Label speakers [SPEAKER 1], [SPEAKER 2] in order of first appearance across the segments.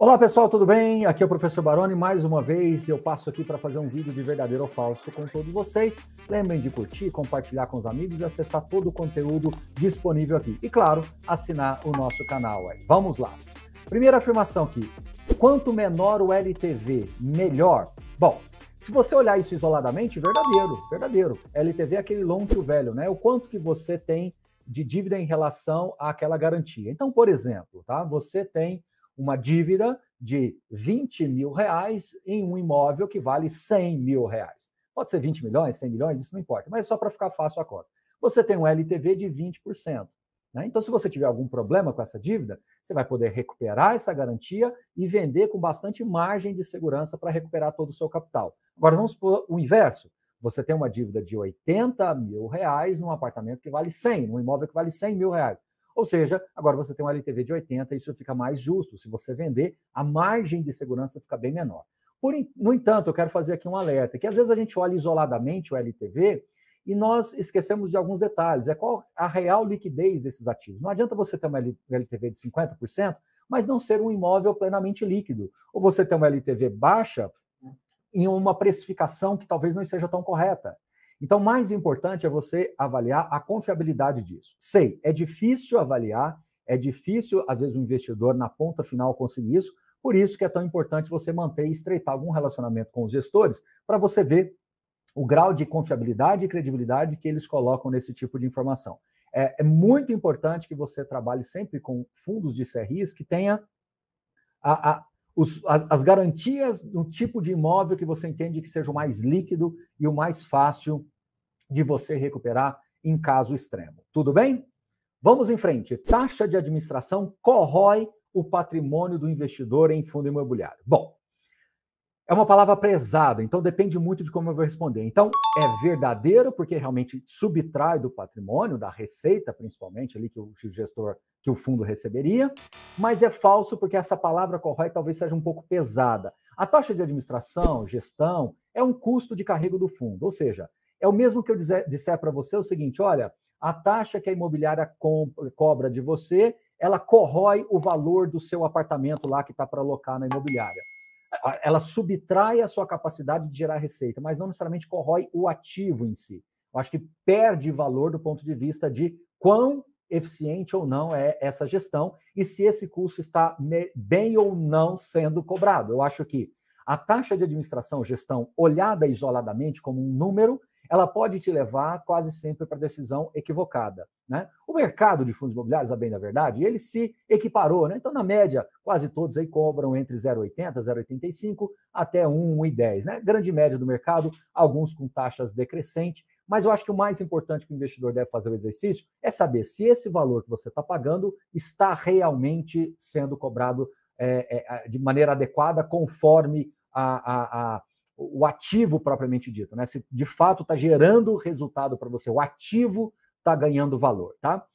[SPEAKER 1] Olá pessoal, tudo bem? Aqui é o professor Baroni. Mais uma vez eu passo aqui para fazer um vídeo de verdadeiro ou falso com todos vocês. Lembrem de curtir, compartilhar com os amigos e acessar todo o conteúdo disponível aqui. E claro, assinar o nosso canal aí. Vamos lá. Primeira afirmação aqui: quanto menor o LTV, melhor. Bom, se você olhar isso isoladamente, verdadeiro, verdadeiro. LTV é aquele long to velho, né? O quanto que você tem de dívida em relação àquela garantia. Então, por exemplo, tá? Você tem uma dívida de 20 mil reais em um imóvel que vale 100 mil reais. Pode ser 20 milhões, 100 milhões, isso não importa, mas é só para ficar fácil a conta. Você tem um LTV de 20%. Né? Então, se você tiver algum problema com essa dívida, você vai poder recuperar essa garantia e vender com bastante margem de segurança para recuperar todo o seu capital. Agora, vamos supor o inverso. Você tem uma dívida de 80 mil reais num apartamento que vale 100, num imóvel que vale 100 mil reais. Ou seja, agora você tem um LTV de 80, isso fica mais justo. Se você vender, a margem de segurança fica bem menor. Por, no entanto, eu quero fazer aqui um alerta, que às vezes a gente olha isoladamente o LTV e nós esquecemos de alguns detalhes. É qual a real liquidez desses ativos. Não adianta você ter um LTV de 50%, mas não ser um imóvel plenamente líquido. Ou você ter um LTV baixa em uma precificação que talvez não seja tão correta. Então, mais importante é você avaliar a confiabilidade disso. Sei, é difícil avaliar, é difícil, às vezes, o um investidor na ponta final conseguir isso, por isso que é tão importante você manter e estreitar algum relacionamento com os gestores para você ver o grau de confiabilidade e credibilidade que eles colocam nesse tipo de informação. É, é muito importante que você trabalhe sempre com fundos de CRIs que tenha a, a, os, as, as garantias do tipo de imóvel que você entende que seja o mais líquido e o mais fácil de você recuperar em caso extremo. Tudo bem? Vamos em frente. Taxa de administração corrói o patrimônio do investidor em fundo imobiliário. Bom, é uma palavra prezada, então depende muito de como eu vou responder. Então, é verdadeiro, porque realmente subtrai do patrimônio, da receita, principalmente, ali que o gestor, que o fundo receberia, mas é falso, porque essa palavra corrói talvez seja um pouco pesada. A taxa de administração, gestão, é um custo de carrego do fundo, ou seja, é o mesmo que eu disser para você o seguinte: olha, a taxa que a imobiliária cobra de você, ela corrói o valor do seu apartamento lá que está para alocar na imobiliária ela subtrai a sua capacidade de gerar receita, mas não necessariamente corrói o ativo em si. Eu acho que perde valor do ponto de vista de quão eficiente ou não é essa gestão e se esse custo está bem ou não sendo cobrado. Eu acho que a taxa de administração, gestão, olhada isoladamente como um número, ela pode te levar quase sempre para decisão equivocada. Né? O mercado de fundos imobiliários, a bem da verdade, ele se equiparou. Né? Então, na média, quase todos aí cobram entre 0,80, 0,85 até 1, 1,10. Né? Grande média do mercado, alguns com taxas decrescentes. Mas eu acho que o mais importante que o investidor deve fazer o exercício é saber se esse valor que você está pagando está realmente sendo cobrado é, é, de maneira adequada, conforme a, a, a o ativo propriamente dito, né? Se de fato está gerando resultado para você, o ativo está ganhando valor, tá?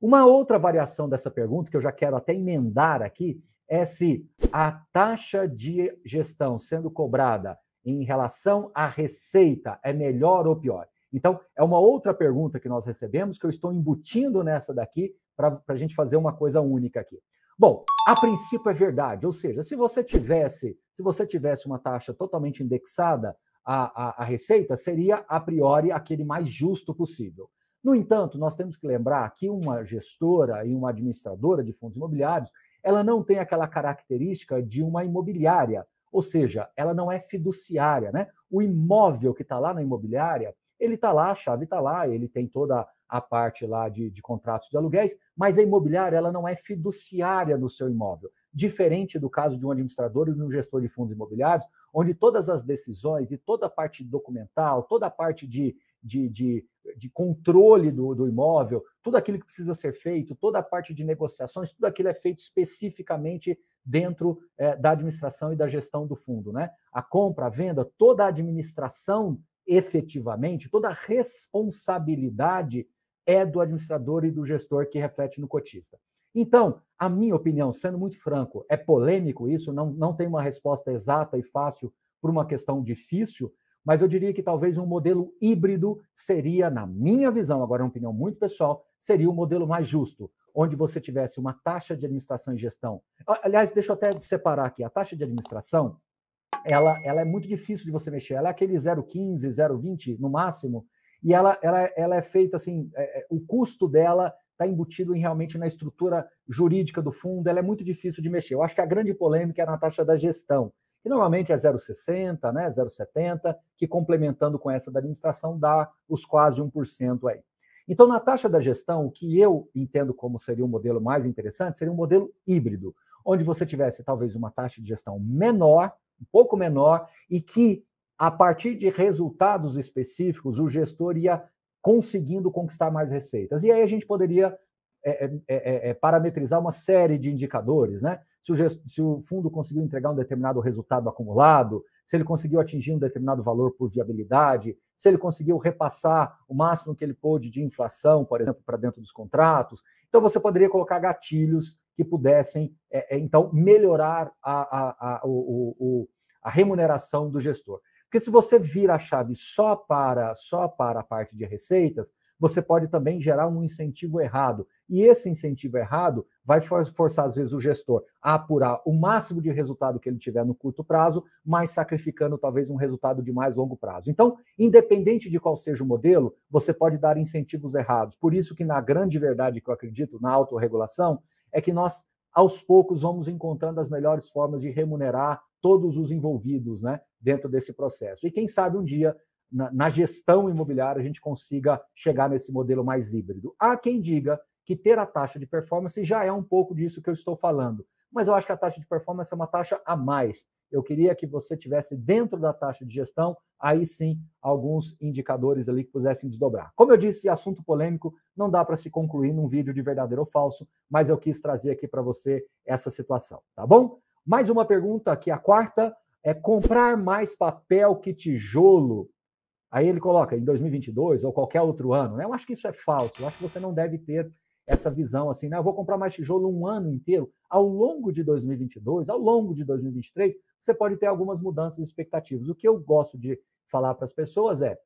[SPEAKER 1] Uma outra variação dessa pergunta que eu já quero até emendar aqui é se a taxa de gestão sendo cobrada em relação à receita é melhor ou pior. Então, é uma outra pergunta que nós recebemos que eu estou embutindo nessa daqui para a gente fazer uma coisa única aqui. Bom, a princípio é verdade, ou seja, se você tivesse, se você tivesse uma taxa totalmente indexada à, à, à receita, seria a priori aquele mais justo possível. No entanto, nós temos que lembrar que uma gestora e uma administradora de fundos imobiliários, ela não tem aquela característica de uma imobiliária, ou seja, ela não é fiduciária, né? O imóvel que está lá na imobiliária, ele está lá, a chave está lá, ele tem toda a parte lá de, de contratos de aluguéis, mas a imobiliária ela não é fiduciária no seu imóvel, diferente do caso de um administrador e de um gestor de fundos imobiliários, onde todas as decisões e toda a parte documental, toda a parte de, de, de, de controle do, do imóvel, tudo aquilo que precisa ser feito, toda a parte de negociações, tudo aquilo é feito especificamente dentro é, da administração e da gestão do fundo. Né? A compra, a venda, toda a administração efetivamente, toda a responsabilidade é do administrador e do gestor que reflete no cotista. Então, a minha opinião, sendo muito franco, é polêmico isso, não, não tem uma resposta exata e fácil para uma questão difícil, mas eu diria que talvez um modelo híbrido seria, na minha visão, agora é uma opinião muito pessoal, seria o um modelo mais justo, onde você tivesse uma taxa de administração e gestão. Aliás, deixa eu até separar aqui, a taxa de administração, ela, ela é muito difícil de você mexer, ela é aquele 0,15, 0,20 no máximo, e ela, ela, ela é feita assim, é, é o custo dela está embutido em, realmente na estrutura jurídica do fundo, ela é muito difícil de mexer. Eu acho que a grande polêmica era é na taxa da gestão, que normalmente é 0,60, né, 0,70, que complementando com essa da administração dá os quase 1% aí. Então, na taxa da gestão, o que eu entendo como seria o um modelo mais interessante seria um modelo híbrido, onde você tivesse talvez uma taxa de gestão menor, um pouco menor, e que a partir de resultados específicos, o gestor ia conseguindo conquistar mais receitas. E aí a gente poderia é, é, é, é, é parametrizar uma série de indicadores, né? Se o, se o, fundo conseguiu entregar um determinado resultado acumulado, se ele conseguiu atingir um determinado valor por viabilidade, se ele conseguiu repassar o máximo que ele pôde de inflação, por exemplo, para dentro dos contratos. Então, você poderia colocar gatilhos que pudessem, é, então, melhorar a, a, a, o, o, a remuneração do gestor. Porque se você vira a chave só para só para a parte de receitas, você pode também gerar um incentivo errado. E esse incentivo errado vai forçar às vezes o gestor a apurar o máximo de resultado que ele tiver no curto prazo, mas sacrificando talvez um resultado de mais longo prazo. Então, independente de qual seja o modelo, você pode dar incentivos errados. Por isso que na grande verdade que eu acredito na autorregulação é que nós aos poucos vamos encontrando as melhores formas de remunerar todos os envolvidos né, dentro desse processo. E quem sabe um dia, na, na gestão imobiliária, a gente consiga chegar nesse modelo mais híbrido. Há quem diga que ter a taxa de performance já é um pouco disso que eu estou falando. Mas eu acho que a taxa de performance é uma taxa a mais. Eu queria que você tivesse dentro da taxa de gestão, aí sim, alguns indicadores ali que pudessem desdobrar. Como eu disse, assunto polêmico, não dá para se concluir num vídeo de verdadeiro ou falso, mas eu quis trazer aqui para você essa situação, tá bom? Mais uma pergunta aqui, a quarta é comprar mais papel que tijolo. Aí ele coloca em 2022 ou qualquer outro ano. Né? Eu acho que isso é falso. Eu acho que você não deve ter essa visão assim, né? Eu vou comprar mais tijolo um ano inteiro. Ao longo de 2022, ao longo de 2023, você pode ter algumas mudanças expectativas. O que eu gosto de falar para as pessoas é: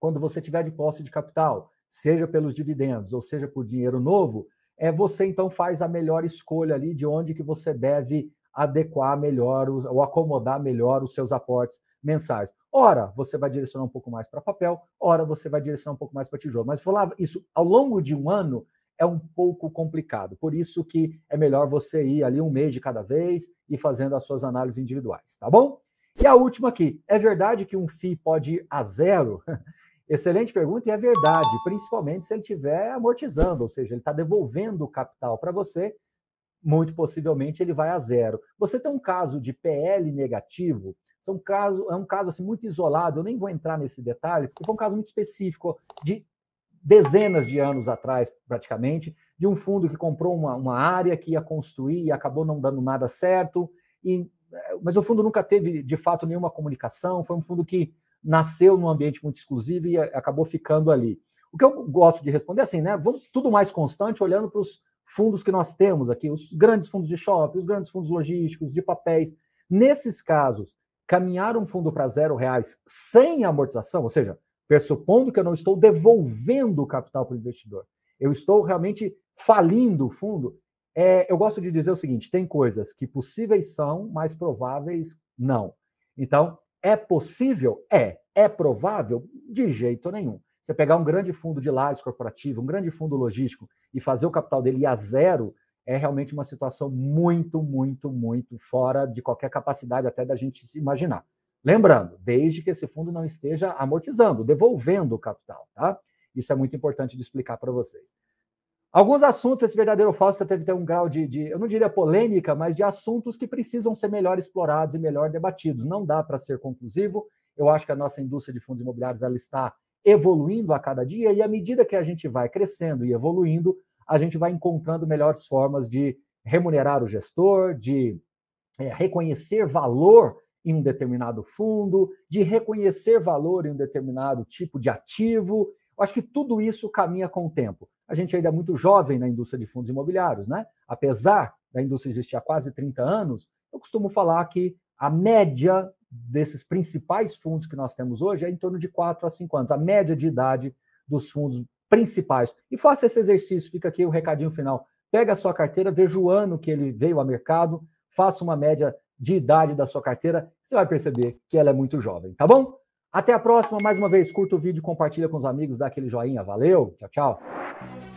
[SPEAKER 1] quando você tiver de posse de capital, seja pelos dividendos ou seja por dinheiro novo, é você então faz a melhor escolha ali de onde que você deve adequar melhor ou acomodar melhor os seus aportes mensais. Ora, você vai direcionar um pouco mais para papel, ora, você vai direcionar um pouco mais para tijolo. Mas falar isso ao longo de um ano é um pouco complicado. Por isso que é melhor você ir ali um mês de cada vez e fazendo as suas análises individuais, tá bom? E a última aqui, é verdade que um FII pode ir a zero? Excelente pergunta, e é verdade, principalmente se ele estiver amortizando, ou seja, ele está devolvendo o capital para você muito possivelmente ele vai a zero. Você tem um caso de PL negativo, um caso, é um caso assim, muito isolado, eu nem vou entrar nesse detalhe, porque foi um caso muito específico de dezenas de anos atrás, praticamente, de um fundo que comprou uma, uma área que ia construir e acabou não dando nada certo, e, eh, mas o fundo nunca teve, de fato, nenhuma comunicação, foi um fundo que nasceu num ambiente muito exclusivo e eh, acabou ficando ali. O que eu gosto de responder é assim, né? Vamos tudo mais constante, olhando para os fundos que nós temos aqui, os grandes fundos de shopping, os grandes fundos logísticos, de papéis. Nesses casos, caminhar um fundo para zero reais sem amortização, ou seja, pressupondo que eu não estou devolvendo o capital para o investidor, eu estou realmente falindo o fundo. É, eu gosto de dizer o seguinte: tem coisas que possíveis são, mas prováveis não. Então, é possível? É. É provável? De jeito nenhum. Você pegar um grande fundo de lajes corporativo, um grande fundo logístico e fazer o capital dele ir a zero é realmente uma situação muito, muito, muito fora de qualquer capacidade até da gente se imaginar. Lembrando, desde que esse fundo não esteja amortizando, devolvendo o capital, tá? Isso é muito importante de explicar para vocês. Alguns assuntos, esse verdadeiro ou falso, teve até um grau de, de, eu não diria polêmica, mas de assuntos que precisam ser melhor explorados e melhor debatidos. Não dá para ser conclusivo. Eu acho que a nossa indústria de fundos imobiliários ela está evoluindo a cada dia, e à medida que a gente vai crescendo e evoluindo, a gente vai encontrando melhores formas de remunerar o gestor, de é, reconhecer valor em um determinado fundo, de reconhecer valor em um determinado tipo de ativo. Eu acho que tudo isso caminha com o tempo. A gente ainda é muito jovem na indústria de fundos imobiliários, né? Apesar da indústria existir há quase 30 anos, eu costumo falar que a média desses principais fundos que nós temos hoje é em torno de 4 a 5 anos, a média de idade dos fundos principais. E faça esse exercício, fica aqui o recadinho final. Pega a sua carteira, veja o ano que ele veio ao mercado, faça uma média de idade da sua carteira, você vai perceber que ela é muito jovem, tá bom? Até a próxima, mais uma vez, curta o vídeo, compartilha com os amigos, dá aquele joinha. Valeu, tchau, tchau.